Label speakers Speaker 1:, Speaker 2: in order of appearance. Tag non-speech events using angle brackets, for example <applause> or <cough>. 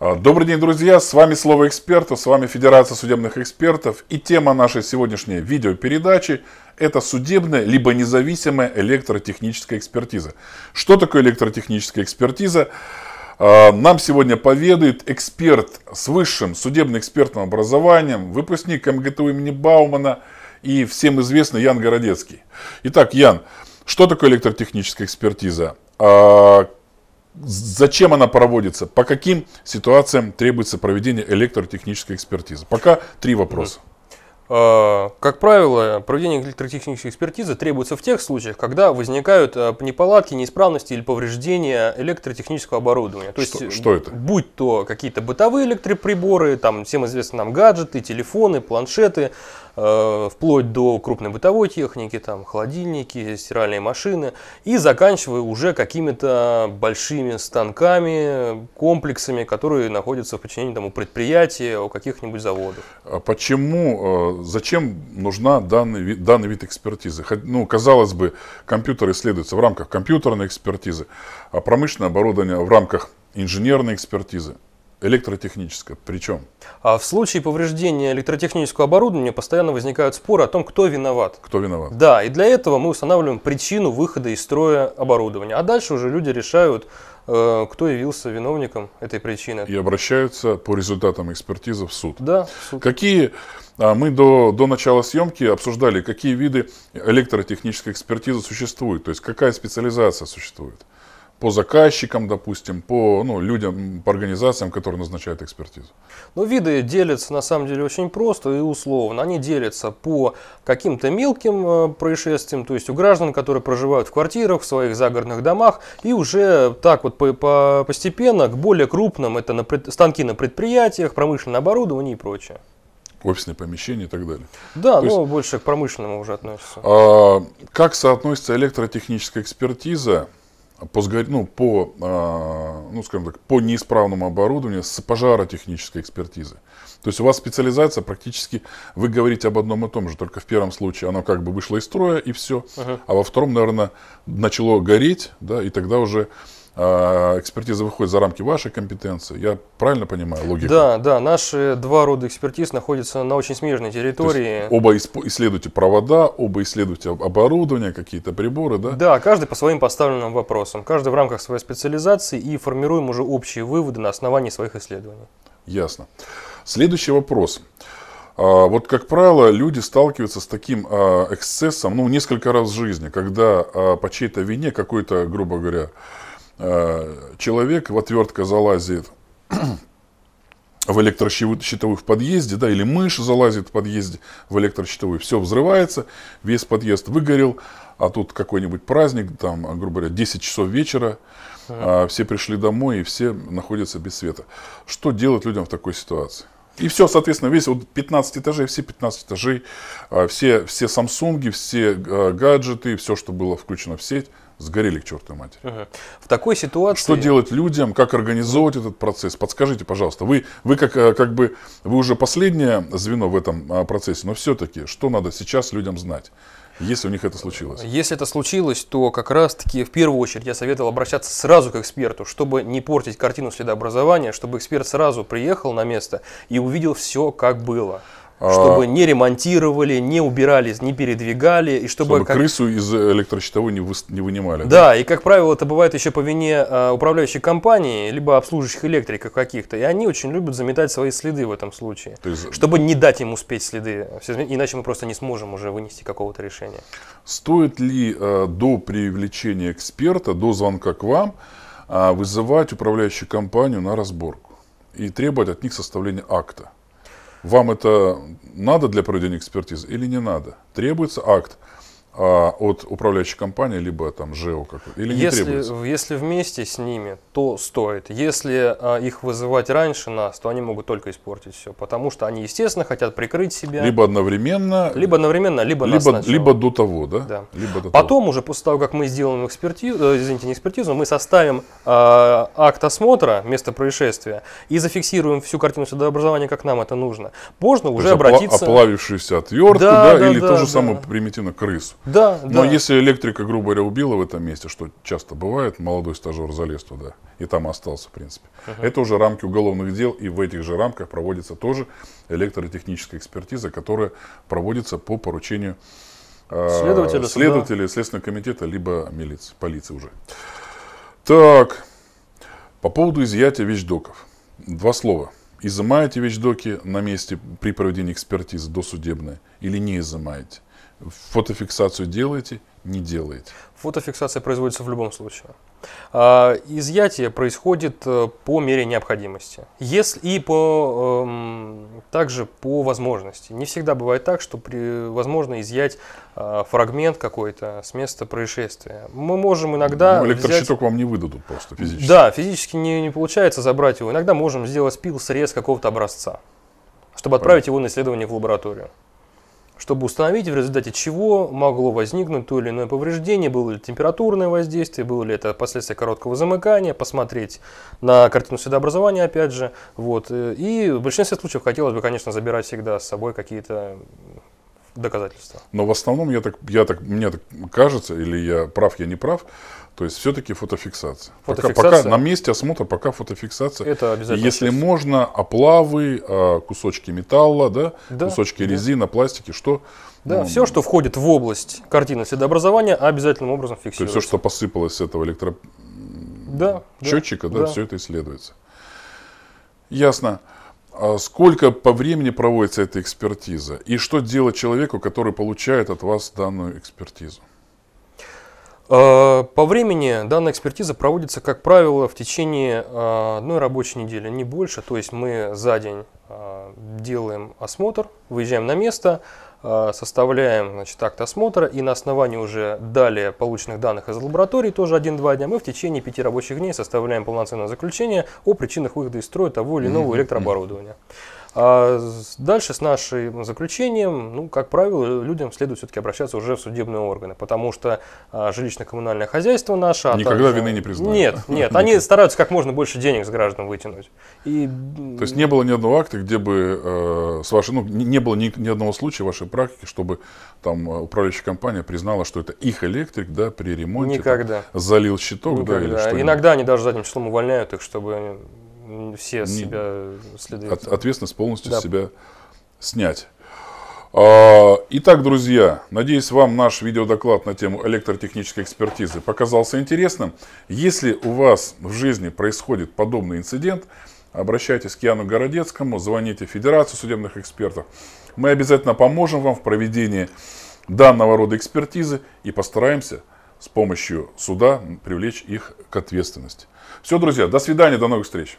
Speaker 1: А, добрый день, друзья! С вами «Слово эксперта», с вами Федерация судебных экспертов. И тема нашей сегодняшней видеопередачи – это судебная либо независимая электротехническая экспертиза. Что такое электротехническая экспертиза? А, нам сегодня поведает эксперт с высшим судебно-экспертным образованием, выпускник МГТУ имени Баумана и всем известный Ян Городецкий. Итак, Ян, что такое электротехническая экспертиза? А, Зачем она проводится? По каким ситуациям требуется проведение электротехнической экспертизы? Пока три
Speaker 2: вопроса. Э, как правило, проведение электротехнической экспертизы требуется в тех случаях, когда возникают э, неполадки, неисправности или повреждения электротехнического оборудования. То что, есть, что это? Будь то какие-то бытовые электроприборы, там всем известны нам гаджеты, телефоны, планшеты, э, вплоть до крупной бытовой техники, там холодильники, стиральные машины, и заканчивая уже какими-то большими станками, комплексами, которые находятся в подчинении там, у предприятия, у каких-нибудь заводов. А
Speaker 1: почему зачем нужна данный, данный вид экспертизы? Ну, казалось бы, компьютер исследуется в рамках компьютерной экспертизы, а промышленное оборудование в рамках инженерной экспертизы. Электротехническое. Причем?
Speaker 2: А в случае повреждения электротехнического оборудования постоянно возникают споры о том, кто виноват. Кто виноват. Да, и для этого мы устанавливаем причину выхода из строя оборудования. А дальше уже люди решают, э, кто явился виновником этой причины.
Speaker 1: И обращаются по результатам экспертизы в суд.
Speaker 2: Да, в суд.
Speaker 1: Какие, а, мы до, до начала съемки обсуждали, какие виды электротехнической экспертизы существуют, то есть какая специализация существует по заказчикам, допустим, по ну, людям, по организациям, которые назначают экспертизу?
Speaker 2: Ну, виды делятся на самом деле очень просто и условно. Они делятся по каким-то мелким э, происшествиям, то есть у граждан, которые проживают в квартирах, в своих загородных домах, и уже так вот по, по, постепенно к более крупным, это на, станки на предприятиях, промышленное оборудование и прочее
Speaker 1: офисные помещения и так далее.
Speaker 2: Да, То но есть, больше к промышленному уже относится.
Speaker 1: А, как соотносится электротехническая экспертиза по, сгор... ну, по, а, ну, скажем так, по неисправному оборудованию с пожаротехнической экспертизы. То есть у вас специализация практически, вы говорите об одном и том же, только в первом случае оно как бы вышло из строя и все, ага. а во втором, наверное, начало гореть, да, и тогда уже а, экспертиза выходит за рамки вашей компетенции. Я правильно понимаю логику?
Speaker 2: Да, да. Наши два рода экспертиз находятся на очень смежной территории. Есть, оба
Speaker 1: исследуете провода, оба исследуете оборудование, какие-то
Speaker 2: приборы, да? Да, каждый по своим поставленным вопросам. Каждый в рамках своей специализации и формируем уже общие выводы на основании своих исследований.
Speaker 1: Ясно. Следующий вопрос. А, вот, как правило, люди сталкиваются с таким а, эксцессом, ну, несколько раз в жизни, когда по чьей-то вине какой-то, грубо говоря, Э, человек в отвертка залазит в электрощитовую в подъезде, да, или мышь залазит в подъезде в электрощитовую, все взрывается, весь подъезд выгорел, а тут какой-нибудь праздник, там, грубо говоря, 10 часов вечера, а, все пришли домой и все находятся без света. Что делать людям в такой ситуации? И все, соответственно, весь вот 15 этажей, все 15 этажей, а все, все Samsung, все э, гаджеты, все, что было включено в сеть, сгорели к чертовой матери. Угу. В такой ситуации... Что делать людям, как организовать этот процесс? Подскажите, пожалуйста, вы, вы как, э, как бы, вы уже последнее звено в этом а, процессе, но все-таки, что надо сейчас людям знать? Если у них это случилось?
Speaker 2: Если это случилось, то как раз-таки в первую очередь я советовал обращаться сразу к эксперту, чтобы не портить картину следообразования, чтобы эксперт сразу приехал на место и увидел все, как было. А, чтобы не ремонтировали, не убирались, не передвигали. И чтобы, чтобы как... крысу
Speaker 1: из электрощитовой не, вы... не вынимали. Да, да,
Speaker 2: и как правило, это бывает еще по вине а, управляющей компании, либо обслуживающих электриков каких-то. И они очень любят заметать свои следы в этом случае. есть... Чтобы не дать им успеть следы. Иначе мы просто не сможем уже вынести какого-то решения.
Speaker 1: Стоит ли а, до привлечения эксперта, до звонка к вам, а, вызывать управляющую компанию на разборку и требовать от них составления акта? Вам это надо для проведения экспертизы или не надо? Требуется акт а, от управляющей компании, либо там ЖЭО какой-то? Или если, не требуется?
Speaker 2: Если вместе с ними, то стоит. Если а, их вызывать раньше нас, то они могут только испортить все, потому что они, естественно, хотят прикрыть себя. Либо
Speaker 1: одновременно.
Speaker 2: Либо одновременно, либо Либо, либо
Speaker 1: до того, да? Да. Либо до Потом
Speaker 2: того. уже после того, как мы сделаем экспертизу, э, извините, не экспертизу, мы составим а, акт осмотра места происшествия и зафиксируем всю картину следообразования, как нам это нужно. Можно то уже обратиться... Оплавившуюся отвертку, да, да, да или да, ту же да. самую
Speaker 1: примитивно крысу. Да, Но да. если электрика, грубо говоря, убила в этом месте, что часто бывает, молодой стажер залез туда и там остался, в принципе. Угу. Это уже рамки уголовных дел, и в этих же рамках проводится тоже электротехническая экспертиза, которая проводится по поручению а, следователя, следователя да. Следственного комитета, либо милиции, полиции уже. Так, по поводу изъятия вещдоков. Два слова. Изымаете вещдоки на месте при проведении экспертизы досудебной или не изымаете? Фотофиксацию делаете, не делаете?
Speaker 2: Фотофиксация производится в любом случае. А, изъятие происходит э, по мере необходимости. Если, и по, эм, также по возможности. Не всегда бывает так, что при, возможно изъять э, фрагмент какой-то с места происшествия. Мы можем иногда... Ну, электрощиток
Speaker 1: взять... вам не выдадут просто физически. Да,
Speaker 2: физически не, не получается забрать его. Иногда можем сделать пил-срез какого-то образца, чтобы отправить Понятно. его на исследование в лабораторию чтобы установить, в результате чего могло возникнуть то или иное повреждение, было ли температурное воздействие, было ли это последствия короткого замыкания, посмотреть на картину следообразования, опять же. Вот. Э, и в большинстве случаев хотелось бы, конечно, забирать всегда с собой какие-то доказательства.
Speaker 1: Но в основном, я так, я так, мне так кажется, или я прав, я не прав, то есть все-таки фотофиксация. фотофиксация. Пока, пока на месте осмотра, пока фотофиксация. Это обязательно. Если есть. можно, оплавы, а, кусочки металла, да, да
Speaker 2: кусочки да. резина, пластики, что да, ну, все, что входит в область картины следообразования, обязательным образом фиксируется. То есть все,
Speaker 1: что посыпалось с этого электро...
Speaker 2: да, счетчика, да, да, все
Speaker 1: это исследуется. Ясно. А сколько по времени проводится эта экспертиза? И что делать человеку, который получает от вас данную экспертизу?
Speaker 2: А, по времени данная экспертиза проводится, как правило, в течение а, одной рабочей недели, не больше. То есть мы за день делаем осмотр, выезжаем на место, Э, составляем значит, акт осмотра и на основании уже далее полученных данных из лаборатории, тоже 1-2 дня, мы в течение 5 рабочих дней составляем полноценное заключение о причинах выхода из строя того или иного электрооборудования. А дальше с нашим заключением, ну, как правило, людям следует все-таки обращаться уже в судебные органы, потому что а, жилищно-коммунальное хозяйство наше... А Никогда также... вины не признают. Нет, нет, они <laughs> стараются как можно больше денег с граждан вытянуть. И... То есть не
Speaker 1: было ни одного акта, где бы э, с вашей, ну, не было ни, ни одного случая в вашей практике, чтобы там э, управляющая компания признала, что это их электрик, да, при ремонте. Никогда. Там, залил щиток, Никогда. да, или что
Speaker 2: Иногда они даже задним числом увольняют их, чтобы все с себя следы. От, ответственность полностью да. себя
Speaker 1: снять. А, итак, друзья, надеюсь, вам наш видеодоклад на тему электротехнической экспертизы показался интересным. Если у вас в жизни происходит подобный инцидент, обращайтесь к Яну Городецкому, звоните в Федерацию судебных экспертов. Мы обязательно поможем вам в проведении данного рода экспертизы и постараемся с помощью суда привлечь их к ответственности. Все, друзья, до свидания, до новых встреч.